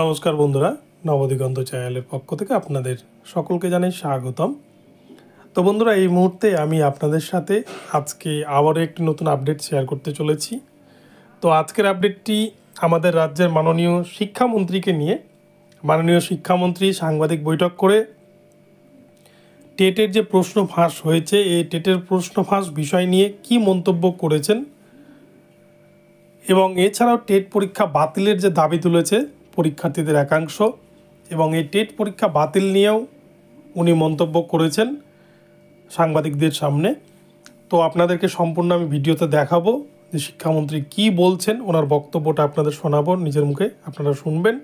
নমস্কার বন্ধুরা নবদিগন্ত চ্যানেলের পক্ষ থেকে আপনাদের সকলকে জানাই স্বাগতম তো বন্ধুরা এই মুহূর্তে আমি আপনাদের সাথে আজকে আবারও একটি নতুন আপডেট শেয়ার করতে চলেছি তো আজকের আপডেটটি আমাদের রাজ্যের মাননীয় শিক্ষামন্ত্রীকে নিয়ে মাননীয় শিক্ষামন্ত্রী সাংবাদিক বৈঠক করে টেটের যে প্রশ্ন ফাঁস হয়েছে এই টেটের প্রশ্ন ফাঁস বিষয় নিয়ে কি মন্তব্য করেছেন এবং এছাড়াও টেট পরীক্ষা বাতিলের যে দাবি তুলেছে পরীক্ষার্থীদের একাংশ এবং এই টেট পরীক্ষা বাতিল নিয়েও উনি মন্তব্য করেছেন সাংবাদিকদের সামনে তো আপনাদেরকে সম্পূর্ণ আমি ভিডিওতে দেখাবো যে শিক্ষামন্ত্রী কি বলছেন ওনার বক্তব্যটা আপনাদের শোনাবো নিজের মুখে আপনারা শুনবেন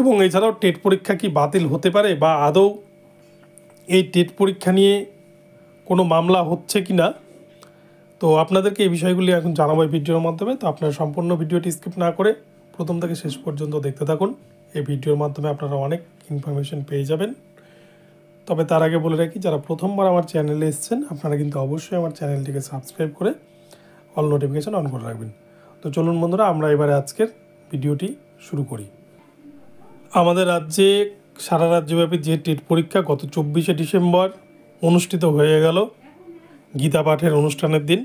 এবং এছাড়াও টেট পরীক্ষা কি বাতিল হতে পারে বা আদৌ এই টেট পরীক্ষা নিয়ে কোনো মামলা হচ্ছে কি না তো আপনাদেরকে এই বিষয়গুলি এখন জানাবো ভিডিওর মাধ্যমে তো আপনারা সম্পূর্ণ ভিডিওটি স্কিপ না করে প্রথম থেকে শেষ পর্যন্ত দেখতে থাকুন এই ভিডিওর মাধ্যমে আপনারা অনেক ইনফরমেশন পেয়ে যাবেন তবে তার আগে বলে রাখি যারা প্রথমবার আমার চ্যানেলে এসছেন আপনারা কিন্তু অবশ্যই আমার চ্যানেলটিকে সাবস্ক্রাইব করে অল নোটিফিকেশান অন করে রাখবেন তো চলুন বন্ধুরা আমরা এবারে আজকের ভিডিওটি শুরু করি আমাদের রাজ্যে সারা রাজ্যব্যাপী যে টেট পরীক্ষা গত চব্বিশে ডিসেম্বর অনুষ্ঠিত হয়ে গেল গীতা পাঠের অনুষ্ঠানের দিন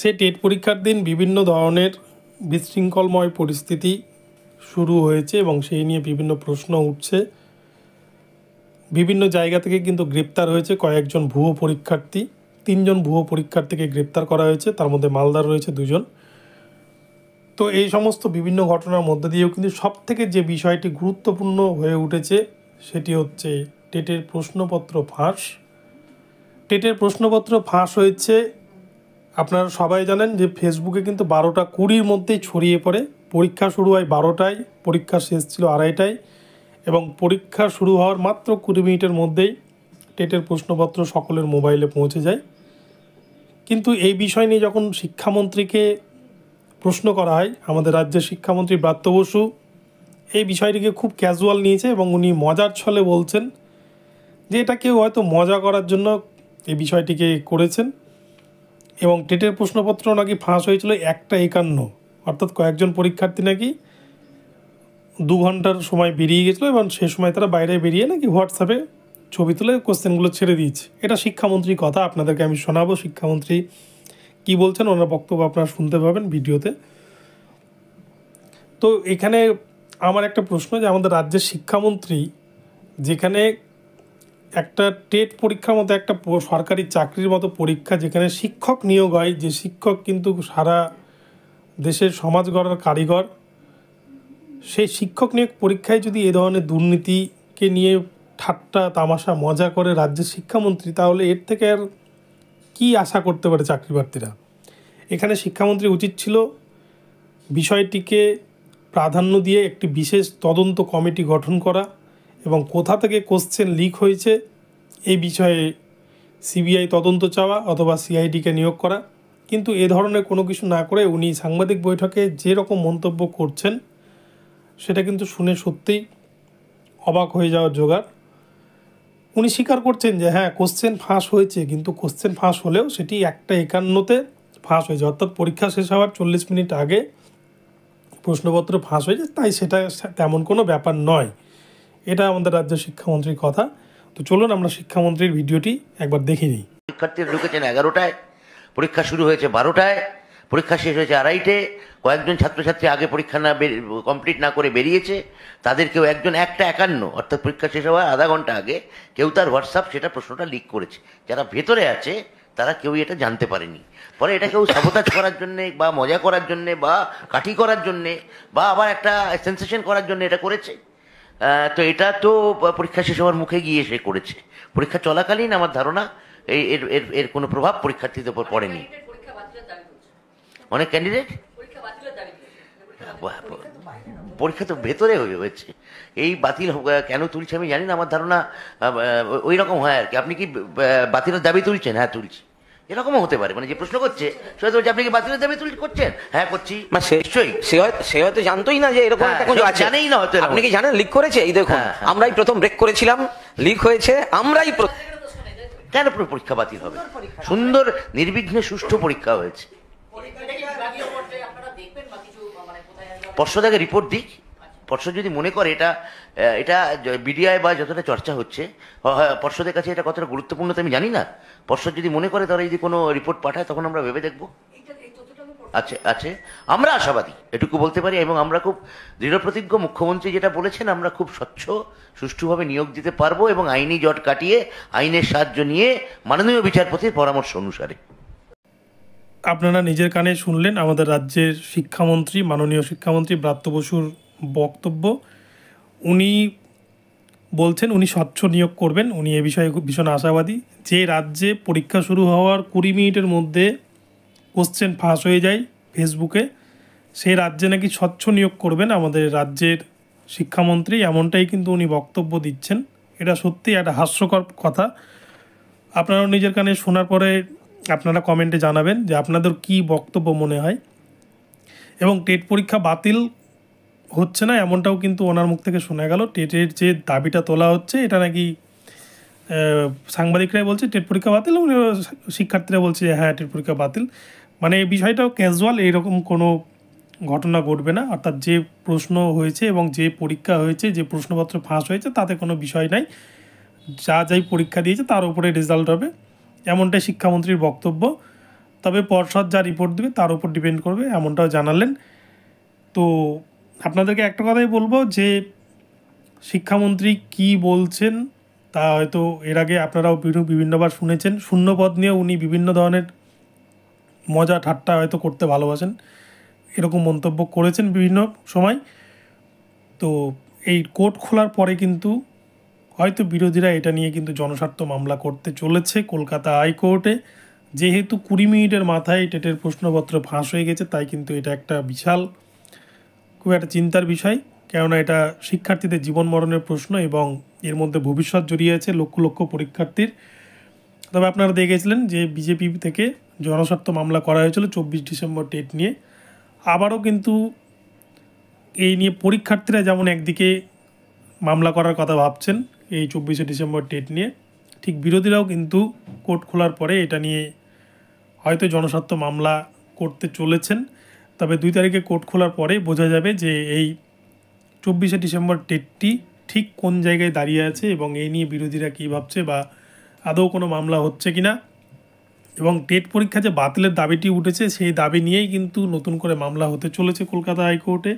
সে টেট পরীক্ষার দিন বিভিন্ন ধরনের বিশৃঙ্খলময় পরিস্থিতি শুরু হয়েছে এবং সেই নিয়ে বিভিন্ন প্রশ্ন উঠছে বিভিন্ন জায়গা থেকে কিন্তু গ্রেপ্তার হয়েছে কয়েকজন ভুয়ো পরীক্ষার্থী তিনজন ভুয়ো পরীক্ষার্থীকে গ্রেপ্তার করা হয়েছে তার মধ্যে মালদার রয়েছে দুজন তো এই সমস্ত বিভিন্ন ঘটনার মধ্যে দিয়েও কিন্তু সব থেকে যে বিষয়টি গুরুত্বপূর্ণ হয়ে উঠেছে সেটি হচ্ছে টেটের প্রশ্নপত্র ফাঁস টেটের প্রশ্নপত্র ফাঁস হয়েছে আপনারা সবাই জানেন যে ফেসবুকে কিন্তু বারোটা কুড়ির মধ্যেই ছড়িয়ে পড়ে পরীক্ষা শুরু হয় বারোটায় পরীক্ষা শেষ ছিল আড়াইটায় এবং পরীক্ষা শুরু হওয়ার মাত্র কুড়ি মিনিটের মধ্যেই টেটের প্রশ্নপত্র সকলের মোবাইলে পৌঁছে যায় কিন্তু এই বিষয় নিয়ে যখন শিক্ষামন্ত্রীকে প্রশ্ন করা হয় আমাদের রাজ্যের শিক্ষামন্ত্রী ব্রাত্য বসু এই বিষয়টিকে খুব ক্যাজুয়াল নিয়েছে এবং উনি মজার ছলে বলছেন যে এটা কেউ হয়তো মজা করার জন্য এই বিষয়টিকে করেছেন এবং টেটের প্রশ্নপত্র নাকি ফাঁস হয়েছিল একটা একান্ন অর্থাৎ কয়েকজন পরীক্ষার্থী নাকি দু ঘন্টার সময় বেরিয়ে গেছিলো এবং সে সময় তারা বাইরে বেরিয়ে নাকি হোয়াটসঅ্যাপে ছবি তুলে কোশ্চেনগুলো ছেড়ে দিয়েছে এটা শিক্ষামন্ত্রীর কথা আপনাদেরকে আমি শোনাবো শিক্ষামন্ত্রী কি বলছেন ওনার বক্তব্য আপনারা শুনতে পাবেন ভিডিওতে তো এখানে আমার একটা প্রশ্ন যে আমাদের রাজ্যের শিক্ষামন্ত্রী যেখানে একটা টেট পরীক্ষার মতো একটা সরকারি চাকরির মতো পরীক্ষা যেখানে শিক্ষক নিয়োগ হয় যে শিক্ষক কিন্তু সারা দেশের সমাজ গড়ার কারিগর সেই শিক্ষক নিয়োগ পরীক্ষায় যদি এ ধরনের দুর্নীতিকে নিয়ে ঠাট্টা তামাশা মজা করে রাজ্যের শিক্ষামন্ত্রী তাহলে এর থেকে আর কী আশা করতে পারে চাকরি প্রার্থীরা এখানে শিক্ষামন্ত্রী উচিত ছিল বিষয়টিকে প্রাধান্য দিয়ে একটি বিশেষ তদন্ত কমিটি গঠন করা এবং কোথা থেকে কোশ্চেন লিক হয়েছে এই বিষয়ে সিবিআই তদন্ত চাওয়া অথবা সিআইডিকে নিয়োগ করা কিন্তু এ ধরনের কোনো কিছু না করে উনি সাংবাদিক বৈঠকে যে রকম মন্তব্য করছেন সেটা কিন্তু শুনে সত্যিই অবাক হয়ে যাওয়ার জোগাড় উনি স্বীকার করছেন যে হ্যাঁ কোশ্চেন ফাঁস হয়েছে কিন্তু কোশ্চেন ফাঁস হলেও সেটি একটা একান্নতে ফাঁস হয়েছে অর্থাৎ পরীক্ষা শেষ হওয়ার চল্লিশ মিনিট আগে প্রশ্নপত্র ফাঁস হয়েছে তাই সেটা তেমন কোনো ব্যাপার নয় এটা আমাদের রাজ্যের শিক্ষামন্ত্রীর কথা তো চলুন আমরা শিক্ষামন্ত্রীর ভিডিওটি একবার দেখে নিই শিক্ষার্থীরা ঢুকেছেন এগারোটায় পরীক্ষা শুরু হয়েছে বারোটায় পরীক্ষা শেষ হয়েছে আড়াইটে কয়েকজন ছাত্রছাত্রী আগে পরীক্ষা না কমপ্লিট না করে বেরিয়েছে তাদের কেউ একজন একটা একান্ন অর্থাৎ পরীক্ষা শেষ হওয়ার আধা ঘন্টা আগে কেউ তার হোয়াটসঅ্যাপ সেটা প্রশ্নটা লিক করেছে যারা ভেতরে আছে তারা কেউই এটা জানতে পারেনি পরে এটা কেউ সাবোতাজ করার জন্যে বা মজা করার জন্যে বা কাঠি করার জন্যে বা আবার একটা সেন্সেশন করার জন্য এটা করেছে তো এটা তো পরীক্ষা শেষ হওয়ার মুখে গিয়ে সে করেছে পরীক্ষা চলাকালীন আমার ধারণা এর এর এর কোনো প্রভাব পরীক্ষার্থীদের উপর পড়েনি অনেক ক্যান্ডিডেট পরীক্ষা তো ভেতরে হয়ে হয়েছে এই বাতিল কেন তুলছে আমি জানি না আমার ধারণা ওই রকম হয় আর কি আপনি কি বাতিলের দাবি তুলছেন হ্যাঁ তুলছি এরকমও হতে পারে মানে যে প্রশ্ন করছে সেটা বলছে আপনি কি বাতিলের দাবি তুলি করছেন হ্যাঁ করছি সে নিশ্চয়ই সে হয়তো সে হয়তো জানতোই না যে এরকম হ্যাঁ, একটা কিছু আছে জানেই না হয়তো আপনি কি জানেন লিক করেছে এই দেখুন হ্যাঁ, হ্যাঁ। আমরাই প্রথম ব্রেক করেছিলাম লিক হয়েছে আমরাই কেন পরীক্ষা বাতিল হবে সুন্দর নির্বিঘ্নে সুষ্ঠু পরীক্ষা হয়েছে মানে পর্ষদাকে রিপোর্ট দিক পর্ষদ যদি মনে করে এটা এটা বিডিআই বা যতটা চর্চা হচ্ছে পর্ষদের কাছে এটা কতটা গুরুত্বপূর্ণ তো আমি জানি না পর্ষদ যদি মনে করে তারা যদি কোনো রিপোর্ট পাঠায় তখন আমরা ভেবে দেখবো আছে আছে আমরা আশাবাদী এটুকু বলতে পারি এবং আমরা খুব দৃঢ়প্রতিজ্ঞ মুখ্যমন্ত্রী যেটা বলেছেন আমরা খুব স্বচ্ছ সুষ্ঠুভাবে নিয়োগ দিতে পারবো এবং আইনি জট কাটিয়ে আইনের সাহায্য নিয়ে মাননীয় বিচারপতির পরামর্শ অনুসারে আপনারা নিজের কানে শুনলেন আমাদের রাজ্যের শিক্ষামন্ত্রী মাননীয় শিক্ষামন্ত্রী ব্রাত্য বসুর বক্তব্য উনি বলছেন উনি স্বচ্ছ নিয়োগ করবেন উনি এ বিষয়ে ভীষণ আশাবাদী যে রাজ্যে পরীক্ষা শুরু হওয়ার কুড়ি মিনিটের মধ্যে কোশ্চেন ফাঁস হয়ে যায় ফেসবুকে সেই রাজ্যে নাকি স্বচ্ছ নিয়োগ করবেন আমাদের রাজ্যের শিক্ষামন্ত্রী এমনটাই কিন্তু উনি বক্তব্য দিচ্ছেন এটা সত্যি একটা হাস্যকর কথা আপনারাও নিজের কানে শোনার পরে আপনারা কমেন্টে জানাবেন যে আপনাদের কি বক্তব্য মনে হয় এবং টেট পরীক্ষা বাতিল হচ্ছে না এমনটাও কিন্তু ওনার মুখ থেকে শোনা গেল টেটের যে দাবিটা তোলা হচ্ছে এটা নাকি সাংবাদিকরাই বলছে টেট পরীক্ষা বাতিল এবং শিক্ষার্থীরা বলছে যে হ্যাঁ টেট পরীক্ষা বাতিল মানে এই বিষয়টাও ক্যাজুয়াল এইরকম কোনো ঘটনা ঘটবে না অর্থাৎ যে প্রশ্ন হয়েছে এবং যে পরীক্ষা হয়েছে যে প্রশ্নপত্র ফাঁস হয়েছে তাতে কোনো বিষয় নাই যা যাই পরীক্ষা দিয়েছে তার উপরে রেজাল্ট হবে এমনটাই শিক্ষামন্ত্রীর বক্তব্য তবে পর্ষদ যা রিপোর্ট দেবে তার উপর ডিপেন্ড করবে এমনটাও জানালেন তো আপনাদেরকে একটা কথাই বলবো যে শিক্ষামন্ত্রী কি বলছেন তা হয়তো এর আগে আপনারাও বিভিন্নবার শুনেছেন শূন্যপদ নিয়ে উনি বিভিন্ন ধরনের মজা ঠাট্টা হয়তো করতে ভালোবাসেন এরকম মন্তব্য করেছেন বিভিন্ন সময় তো এই কোর্ট খোলার পরে কিন্তু হয়তো বিরোধীরা এটা নিয়ে কিন্তু জনস্বার্থ মামলা করতে চলেছে কলকাতা হাইকোর্টে যেহেতু কুড়ি মিনিটের মাথায় টেটের প্রশ্নপত্র ফাঁস হয়ে গেছে তাই কিন্তু এটা একটা বিশাল খুব একটা চিন্তার বিষয় কেননা এটা শিক্ষার্থীদের জীবন মরণের প্রশ্ন এবং এর মধ্যে ভবিষ্যৎ জড়িয়ে আছে লক্ষ লক্ষ পরীক্ষার্থীর তবে আপনারা দেখেছিলেন যে বিজেপি থেকে জনস্বার্থ মামলা করা হয়েছিল চব্বিশ ডিসেম্বর ডেট নিয়ে আবারও কিন্তু এই নিয়ে পরীক্ষার্থীরা যেমন একদিকে মামলা করার কথা ভাবছেন এই চব্বিশে ডিসেম্বর ডেট নিয়ে ঠিক বিরোধীরাও কিন্তু কোর্ট খোলার পরে এটা নিয়ে হয়তো জনস্বার্থ মামলা করতে চলেছেন তবে দুই তারিখে কোর্ট খোলার পরে বোঝা যাবে যে এই চব্বিশে ডিসেম্বর ডেটটি ঠিক কোন জায়গায় দাঁড়িয়ে আছে এবং এই নিয়ে বিরোধীরা কী ভাবছে বা আদৌ কোনো মামলা হচ্ছে কি না এবং টেট পরীক্ষা যে বাতিলের দাবিটি উঠেছে সেই দাবি নিয়েই কিন্তু নতুন করে মামলা হতে চলেছে কলকাতা হাইকোর্টে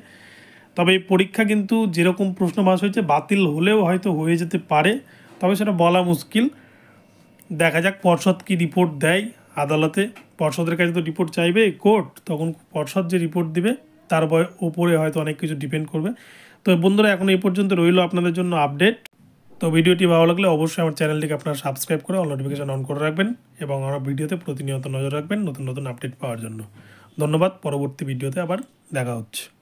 তবে এই পরীক্ষা কিন্তু যেরকম প্রশ্ন মাস হয়েছে বাতিল হলেও হয়তো হয়ে যেতে পারে তবে সেটা বলা মুশকিল দেখা যাক পর্ষদ কি রিপোর্ট দেয় আদালতে পর্ষদের কাছে তো রিপোর্ট চাইবে কোর্ট তখন পর্ষদ যে রিপোর্ট দিবে তার ওপরে হয়তো অনেক কিছু ডিপেন্ড করবে তো বন্ধুরা এখন এই পর্যন্ত রইল আপনাদের জন্য আপডেট তো ভিডিওটি ভালো লাগলে অবশ্যই আমার চ্যানেলটিকে আপনারা সাবস্ক্রাইব করে অল নোটিফিকেশান অন করে রাখবেন এবং আমার ভিডিওতে প্রতিনিয়ত নজর রাখবেন নতুন নতুন আপডেট পাওয়ার জন্য ধন্যবাদ পরবর্তী ভিডিওতে আবার দেখা হচ্ছে